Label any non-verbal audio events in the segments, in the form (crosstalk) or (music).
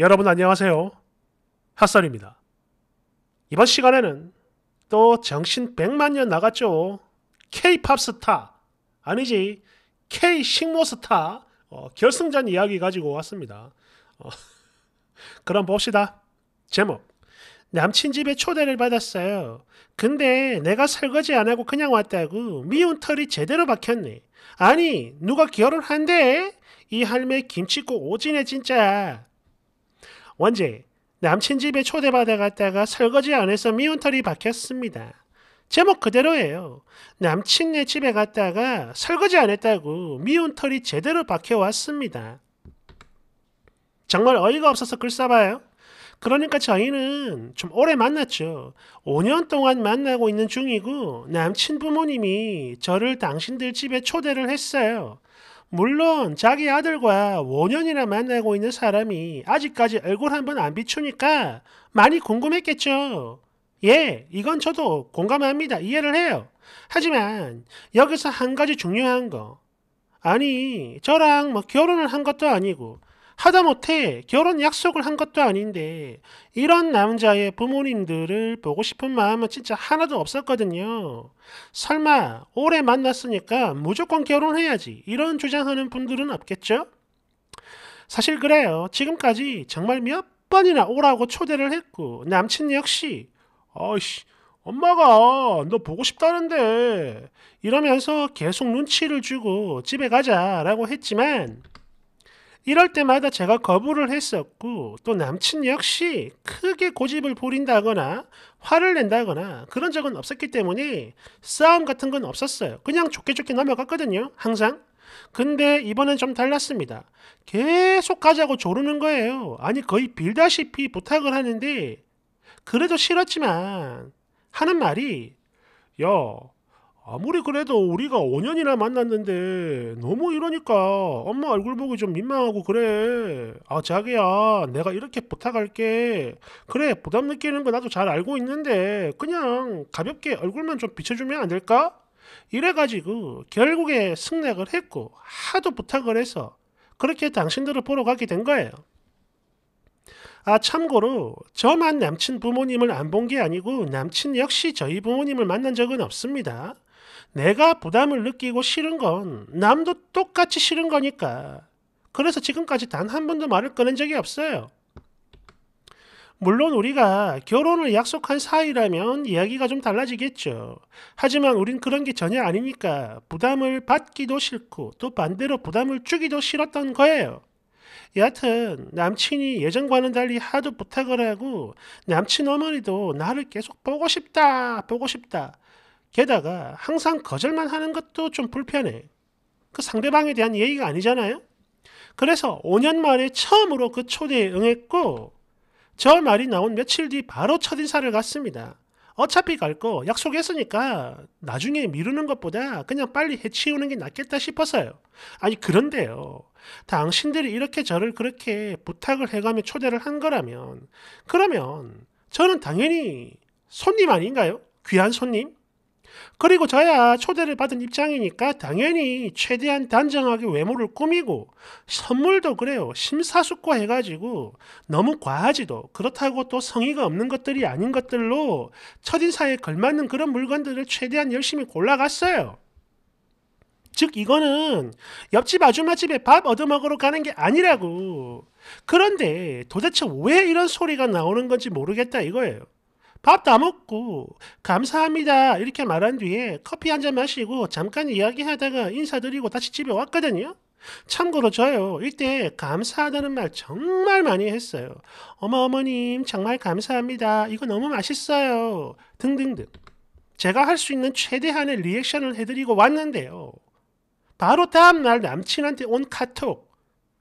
여러분 안녕하세요. 핫설입니다. 이번 시간에는 또 정신 100만 년 나갔죠. K-팝 스타, 아니지 K-식모 스타 어, 결승전 이야기 가지고 왔습니다. 어, (laughs) 그럼 봅시다. 제목 남친 집에 초대를 받았어요. 근데 내가 설거지 안 하고 그냥 왔다고 미운 털이 제대로 박혔네. 아니 누가 결혼한대? 이 할매 김치국 오지네 진짜. 원제 남친 집에 초대받아 갔다가 설거지 안 해서 미운털이 박혔습니다. 제목 그대로예요. 남친네 집에 갔다가 설거지 안 했다고 미운털이 제대로 박혀왔습니다. 정말 어이가 없어서 글 써봐요. 그러니까 저희는 좀 오래 만났죠. 5년 동안 만나고 있는 중이고 남친 부모님이 저를 당신들 집에 초대를 했어요. 물론 자기 아들과 5년이나 만나고 있는 사람이 아직까지 얼굴 한번 안 비추니까 많이 궁금했겠죠. 예, 이건 저도 공감합니다. 이해를 해요. 하지만 여기서 한 가지 중요한 거. 아니, 저랑 뭐 결혼을 한 것도 아니고 하다못해 결혼 약속을 한 것도 아닌데 이런 남자의 부모님들을 보고 싶은 마음은 진짜 하나도 없었거든요. 설마 오래 만났으니까 무조건 결혼해야지 이런 주장하는 분들은 없겠죠? 사실 그래요. 지금까지 정말 몇 번이나 오라고 초대를 했고 남친 역시 어이씨 엄마가 너 보고 싶다는데 이러면서 계속 눈치를 주고 집에 가자라고 했지만 이럴 때마다 제가 거부를 했었고 또 남친 역시 크게 고집을 부린다거나 화를 낸다거나 그런 적은 없었기 때문에 싸움 같은 건 없었어요. 그냥 좋게 좋게 넘어갔거든요. 항상. 근데 이번엔 좀 달랐습니다. 계속 가자고 조르는 거예요. 아니 거의 빌다시피 부탁을 하는데 그래도 싫었지만 하는 말이 야 아무리 그래도 우리가 5년이나 만났는데 너무 이러니까 엄마 얼굴 보기 좀 민망하고 그래. 아, 자기야, 내가 이렇게 부탁할게. 그래, 부담 느끼는 거 나도 잘 알고 있는데 그냥 가볍게 얼굴만 좀 비춰주면 안 될까? 이래가지고 결국에 승낙을 했고 하도 부탁을 해서 그렇게 당신들을 보러 가게 된 거예요. 아 참고로 저만 남친 부모님을 안 본 게 아니고 남친 역시 저희 부모님을 만난 적은 없습니다. 내가 부담을 느끼고 싫은 건 남도 똑같이 싫은 거니까. 그래서 지금까지 단 한 번도 말을 꺼낸 적이 없어요. 물론 우리가 결혼을 약속한 사이라면 이야기가 좀 달라지겠죠. 하지만 우린 그런 게 전혀 아니니까 부담을 받기도 싫고 또 반대로 부담을 주기도 싫었던 거예요. 여하튼 남친이 예전과는 달리 하도 부탁을 하고 남친 어머니도 나를 계속 보고 싶다 보고 싶다 게다가 항상 거절만 하는 것도 좀 불편해. 그 상대방에 대한 예의가 아니잖아요? 그래서 5년 만에 처음으로 그 초대에 응했고, 저 말이 나온 며칠 뒤 바로 첫 인사를 갔습니다. 어차피 갈 거 약속했으니까 나중에 미루는 것보다 그냥 빨리 해치우는 게 낫겠다 싶어서요. 아니, 그런데요. 당신들이 이렇게 저를 그렇게 부탁을 해가며 초대를 한 거라면, 그러면 저는 당연히 손님 아닌가요? 귀한 손님? 그리고 저야 초대를 받은 입장이니까 당연히 최대한 단정하게 외모를 꾸미고 선물도 그래요. 심사숙고해가지고 너무 과하지도 그렇다고 또 성의가 없는 것들이 아닌 것들로 첫인사에 걸맞는 그런 물건들을 최대한 열심히 골라갔어요. 즉 이거는 옆집 아줌마 집에 밥 얻어먹으러 가는 게 아니라고. 그런데 도대체 왜 이런 소리가 나오는 건지 모르겠다 이거예요. 밥다 먹고 감사합니다 이렇게 말한 뒤에 커피 한 잔 마시고 잠깐 이야기하다가 인사드리고 다시 집에 왔거든요. 참고로 저요 이때 감사하다는 말 정말 많이 했어요. 어머 어머님 정말 감사합니다. 이거 너무 맛있어요. 등등등. 제가 할 수 있는 최대한의 리액션을 해드리고 왔는데요. 바로 다음날 남친한테 온 카톡.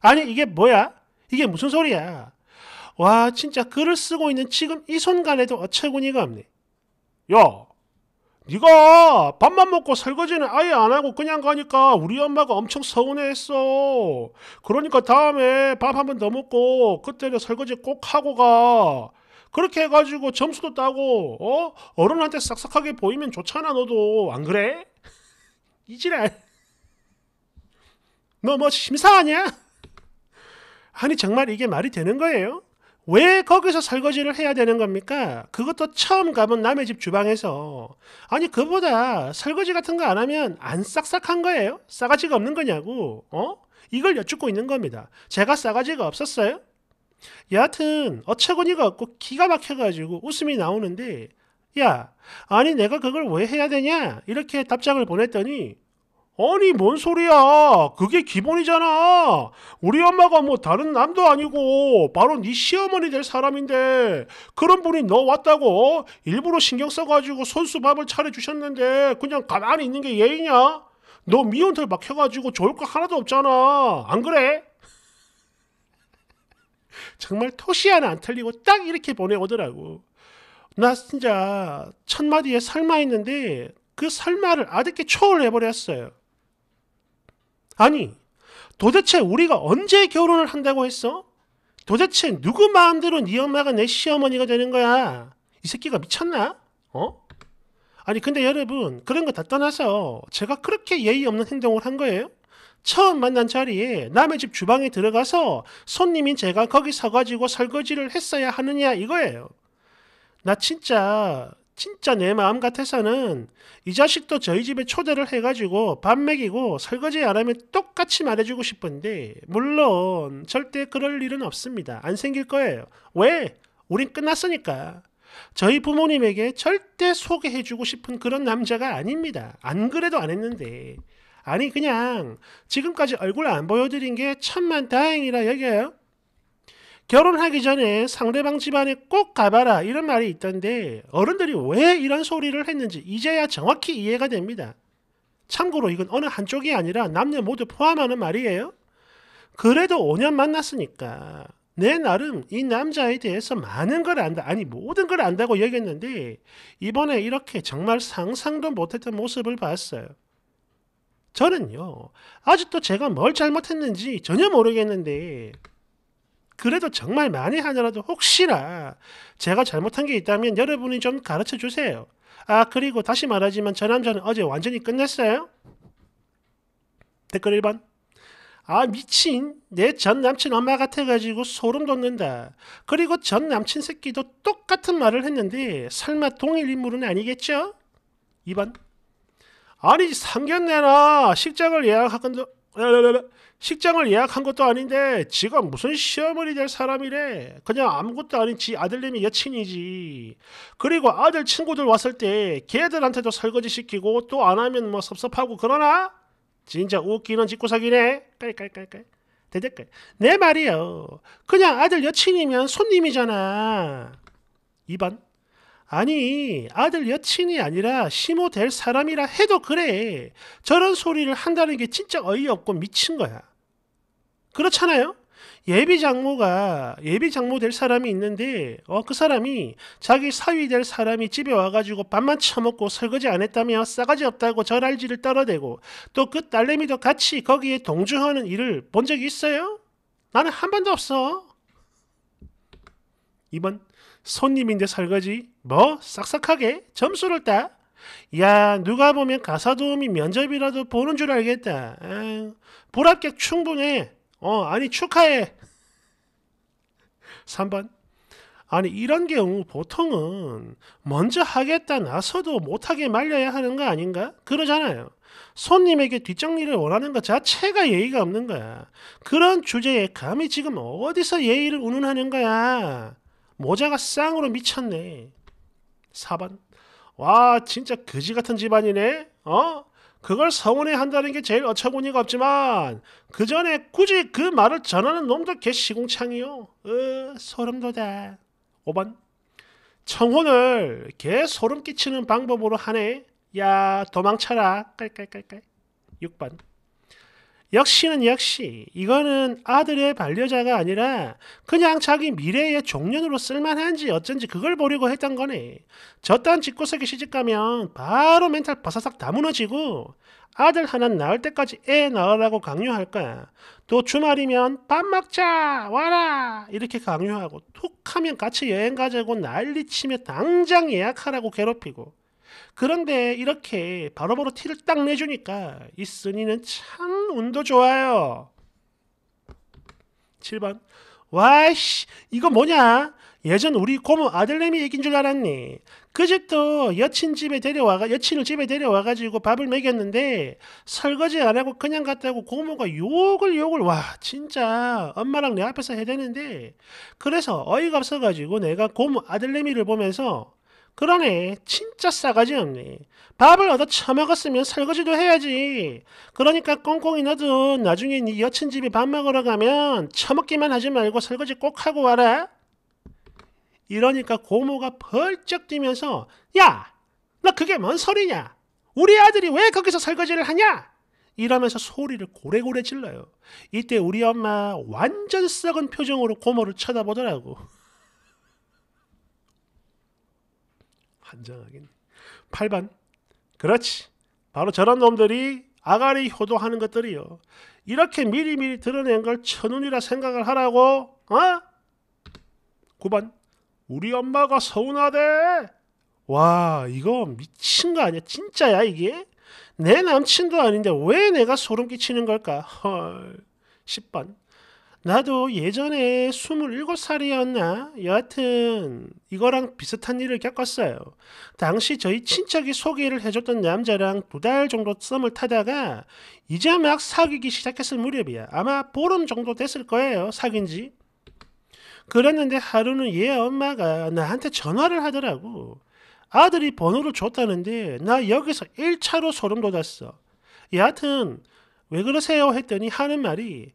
아니 이게 뭐야? 이게 무슨 소리야? 와 진짜 글을 쓰고 있는 지금 이 순간에도 어처구니가 없네. 야, 네가 밥만 먹고 설거지는 아예 안 하고 그냥 가니까 우리 엄마가 엄청 서운해했어. 그러니까 다음에 밥 한 번 더 먹고 그때는 설거지 꼭 하고 가. 그렇게 해가지고 점수도 따고 어 어른한테 싹싹하게 보이면 좋잖아 너도 안 그래? (laughs) 이지랄. 너 뭐 심사하냐? 아니 정말 이게 말이 되는 거예요? 왜 거기서 설거지를 해야 되는 겁니까? 그것도 처음 가본 남의 집 주방에서. 아니, 그보다 설거지 같은 거 안 하면 안 싹싹한 거예요? 싸가지가 없는 거냐고, 어? 이걸 여쭙고 있는 겁니다. 제가 싸가지가 없었어요? 여하튼, 어처구니가 없고 기가 막혀가지고 웃음이 나오는데, 야, 아니, 내가 그걸 왜 해야 되냐? 이렇게 답장을 보냈더니, 아니 뭔 소리야 그게 기본이잖아 우리 엄마가 뭐 다른 남도 아니고 바로 네 시어머니 될 사람인데 그런 분이 너 왔다고 일부러 신경 써가지고 손수밥을 차려주셨는데 그냥 가만히 있는 게 예의냐 너 미혼털 박혀가지고 좋을 거 하나도 없잖아 안 그래? (laughs) 정말 토시 하나 안 틀리고 딱 이렇게 보내오더라고 나 진짜 첫 마디에 설마 했는데 그 설마를 아득히 초월해버렸어요 아니, 도대체 우리가 언제 결혼을 한다고 했어? 도대체 누구 마음대로 네 엄마가 내 시어머니가 되는 거야? 이 새끼가 미쳤나? 어? 아니 근데 여러분 그런 거 다 떠나서 제가 그렇게 예의 없는 행동을 한 거예요? 처음 만난 자리에 남의 집 주방에 들어가서 손님인 제가 거기 서가지고 설거지를 했어야 하느냐 이거예요. 나 진짜 진짜 내 마음 같아서는 이 자식도 저희 집에 초대를 해가지고 밥 먹이고 설거지 안 하면 똑같이 말해주고 싶은데 물론 절대 그럴 일은 없습니다. 안 생길 거예요. 왜? 우린 끝났으니까. 저희 부모님에게 절대 소개해주고 싶은 그런 남자가 아닙니다. 안 그래도 안 했는데. 아니 그냥 지금까지 얼굴 안 보여드린 게 천만 다행이라 여겨요. 결혼하기 전에 상대방 집안에 꼭 가봐라 이런 말이 있던데 어른들이 왜 이런 소리를 했는지 이제야 정확히 이해가 됩니다. 참고로 이건 어느 한쪽이 아니라 남녀 모두 포함하는 말이에요. 그래도 5년 만났으니까 내 나름 이 남자에 대해서 많은 걸 안다 아니 모든 걸 안다고 얘기했는데 이번에 이렇게 정말 상상도 못했던 모습을 봤어요. 저는요 아직도 제가 뭘 잘못했는지 전혀 모르겠는데 그래도 정말 많이 하더라도 혹시나 제가 잘못한 게 있다면 여러분이 좀 가르쳐 주세요. 아, 그리고 다시 말하지만 저 남자는 어제 완전히 끝냈어요? 댓글 1번. 아, 미친. 내 전 남친 엄마 같아가지고 소름 돋는다. 그리고 전 남친 새끼도 똑같은 말을 했는데 설마 동일 인물은 아니겠죠? 2번. 아니, 삼겹내나 식장을 예약하건도 식장을 예약한 것도 아닌데 지가 무슨 시어머니 될 사람이래. 그냥 아무것도 아닌 지 아들님이 여친이지. 그리고 아들 친구들 왔을 때 걔들한테도 설거지 시키고 또 안 하면 뭐 섭섭하고 그러나? 진짜 웃기는 짓구석이네 깔깔깔깔. 대댓글. 내 말이요. 그냥 아들 여친이면 손님이잖아. 2번. 아니, 아들 여친이 아니라 시모될 사람이라 해도 그래. 저런 소리를 한다는 게 진짜 어이없고 미친 거야. 그렇잖아요? 예비 장모가 예비 장모 될 사람이 있는데 어 그 사람이 자기 사위 될 사람이 집에 와가지고 밥만 처먹고 설거지 안 했다며 싸가지 없다고 저랄지를 떨어대고 또 그 딸내미도 같이 거기에 동조하는 일을 본 적이 있어요? 나는 한 번도 없어. 2번 손님인데 설거지 뭐 싹싹하게 점수를 따? 야 누가 보면 가사도우미 면접이라도 보는 줄 알겠다. 아유, 불합격 충분해. 어 아니 축하해. 3번 (laughs) 아니 이런 경우 보통은 먼저 하겠다 나서도 못하게 말려야 하는 거 아닌가? 그러잖아요. 손님에게 뒷정리를 원하는 것 자체가 예의가 없는 거야. 그런 주제에 감히 지금 어디서 예의를 운운하는 거야. 모자가 쌍으로 미쳤네. 4번. 와, 진짜 그지 같은 집안이네. 어? 그걸 서운해 한다는 게 제일 어처구니가 없지만 그 전에 굳이 그 말을 전하는 놈들 개시공창이요. 으, 소름 돋아. 5번. 청혼을 개 소름 끼치는 방법으로 하네. 야, 도망쳐라. 깔깔깔깔. 6번. 역시는 역시 이거는 아들의 반려자가 아니라 그냥 자기 미래의 종년으로 쓸만한지 어쩐지 그걸 보려고 했던 거네. 저딴 집구석에 시집가면 바로 멘탈 바사삭 다 무너지고 아들 하나 낳을 때까지 애 낳으라고 강요할까. 또 주말이면 밥 먹자 와라 이렇게 강요하고 툭하면 같이 여행 가자고 난리치며 당장 예약하라고 괴롭히고 그런데 이렇게 바로바로 바로 티를 딱 내주니까 이 쓴이는 참 운도 좋아요. 7번 와씨 이거 뭐냐? 예전 우리 고모 아들내미 얘긴 줄 알았니? 그 집도 여친 집에 데려와가 여친을 집에 데려와가지고 밥을 먹였는데 설거지 안 하고 그냥 갔다고 고모가 욕을 욕을 와 진짜 엄마랑 내 앞에서 해대는데 그래서 어이가 없어가지고 내가 고모 아들내미를 보면서 그러네. 진짜 싸가지 없네. 밥을 얻어 처먹었으면 설거지도 해야지. 그러니까 꽁꽁이 너도 나중에 네 여친 집에 밥 먹으러 가면 처먹기만 하지 말고 설거지 꼭 하고 와라. 이러니까 고모가 벌쩍 뛰면서 야! 너 그게 뭔 소리냐? 우리 아들이 왜 거기서 설거지를 하냐? 이러면서 소리를 고래고래 질러요. 이때 우리 엄마 완전 썩은 표정으로 고모를 쳐다보더라고. 환장하겠네. 8번. 그렇지. 바로 저런 놈들이 아가리 효도하는 것들이요. 이렇게 미리미리 드러낸 걸 천운이라 생각을 하라고, 어? 9번. 우리 엄마가 서운하대. 와, 이거 미친 거 아니야? 진짜야, 이게? 내 남친도 아닌데 왜 내가 소름 끼치는 걸까? 헐. 10번. 나도 예전에 27살이었나? 여하튼 이거랑 비슷한 일을 겪었어요. 당시 저희 친척이 소개를 해줬던 남자랑 두 달 정도 썸을 타다가 이제 막 사귀기 시작했을 무렵이야. 아마 보름 정도 됐을 거예요. 사귄 지. 그랬는데 하루는 얘 엄마가 나한테 전화를 하더라고. 아들이 번호를 줬다는데 나 여기서 1차로 소름 돋았어. 여하튼 왜 그러세요? 했더니 하는 말이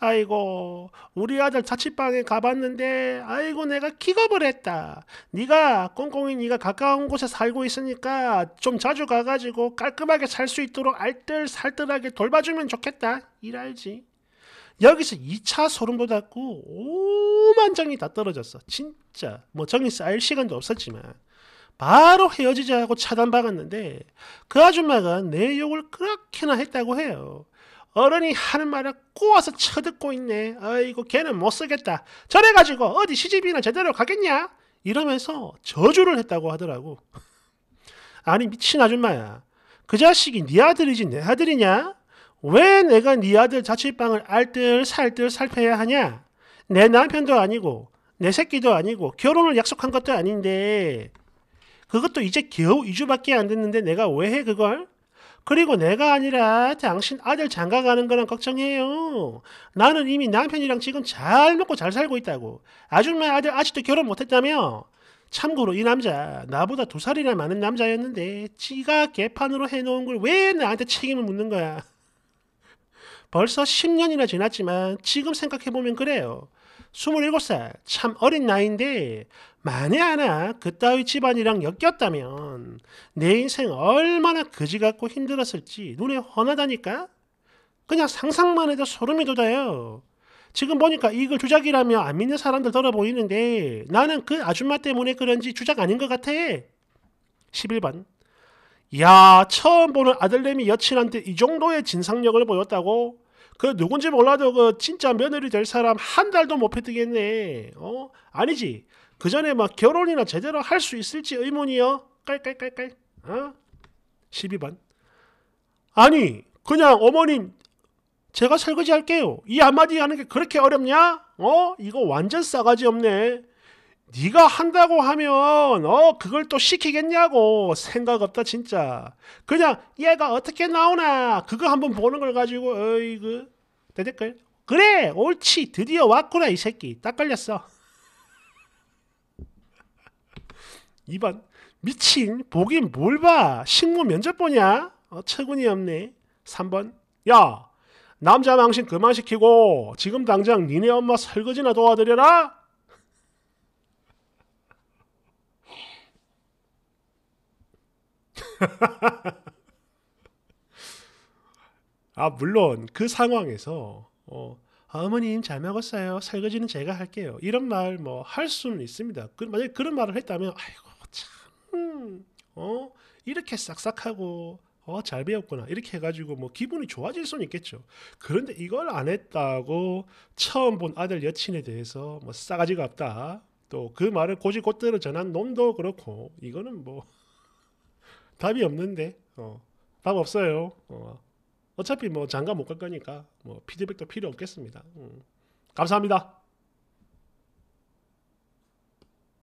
아이고 우리 아들 자취방에 가봤는데 아이고 내가 기겁을 했다. 네가 꽁꽁이 네가 가까운 곳에 살고 있으니까 좀 자주 가가지고 깔끔하게 살 수 있도록 알뜰살뜰하게 돌봐주면 좋겠다. 이알지 여기서 2차 소름 돋았고 오만 장이 다 떨어졌어. 진짜 뭐 정이 쌓일 시간도 없었지만 바로 헤어지자고 차단 박았는데 그 아줌마가 내 욕을 그렇게나 했다고 해요. 어른이 하는 말을 꼬아서 쳐듣고 있네. 아이고 걔는 못 쓰겠다. 저래가지고 어디 시집이나 제대로 가겠냐? 이러면서 저주를 했다고 하더라고. (laughs) 아니 미친 아줌마야. 그 자식이 네 아들이지 내 아들이냐? 왜 내가 네 아들 자취방을 알뜰살뜰 살펴야 하냐? 내 남편도 아니고 내 새끼도 아니고 결혼을 약속한 것도 아닌데 그것도 이제 겨우 2주밖에 안 됐는데 내가 왜 해 그걸? 그리고 내가 아니라 당신 아들 장가 가는 거랑 걱정해요. 나는 이미 남편이랑 지금 잘 먹고 잘 살고 있다고. 아줌마 아들 아직도 결혼 못했다며? 참고로 이 남자 나보다 두 살이나 많은 남자였는데 지가 개판으로 해놓은 걸 왜 나한테 책임을 묻는 거야. (laughs) 벌써 10년이나 지났지만 지금 생각해보면 그래요. 27살, 참 어린 나이인데 만에 하나 그따위 집안이랑 엮였다면 내 인생 얼마나 거지 같고 힘들었을지 눈에 훤하다니까? 그냥 상상만 해도 소름이 돋아요. 지금 보니까 이걸 주작이라며 안 믿는 사람들 들어 보이는데 나는 그 아줌마 때문에 그런지 주작 아닌 것 같아. 11번. 야, 처음 보는 아들내미 여친한테 이 정도의 진상력을 보였다고? 그 누군지 몰라도 그 진짜 며느리 될 사람 한 달도 못 펴뜨겠네. 어? 아니지. 그 전에 막 결혼이나 제대로 할 수 있을지 의문이요. 깔깔깔깔. 어? 12번. 아니, 그냥 어머님 제가 설거지 할게요. 이 한마디 하는 게 그렇게 어렵냐? 어? 이거 완전 싸가지 없네. 네가 한다고 하면 어 그걸 또 시키겠냐고 생각 없다 진짜 그냥 얘가 어떻게 나오나 그거 한번 보는 걸 가지고 어이구 대댓글 그래 옳지 드디어 왔구나 이 새끼 딱 걸렸어 2번 (laughs) 미친 보긴 뭘 봐 식모 면접 보냐 어, 처군이 없네 3번 야 남자 망신 그만 시키고 지금 당장 니네 엄마 설거지나 도와드려라 (laughs) 아 물론 그 상황에서 어, 아, 어머님 잘 먹었어요. 설거지는 제가 할게요. 이런 말 뭐 할 수는 있습니다. 그, 만약에 그런 말을 했다면 아이고 참 어, 이렇게 싹싹하고 어, 잘 배웠구나 이렇게 해가지고 뭐 기분이 좋아질 수는 있겠죠. 그런데 이걸 안 했다고 처음 본 아들 여친에 대해서 뭐 싸가지가 없다. 또 그 말을 고지곧대로 전한 놈도 그렇고 이거는 뭐 답이 없는데 어, 답 없어요. 어, 어차피 뭐 장가 못 갈 거니까 뭐 피드백도 필요 없겠습니다. 음, 감사합니다.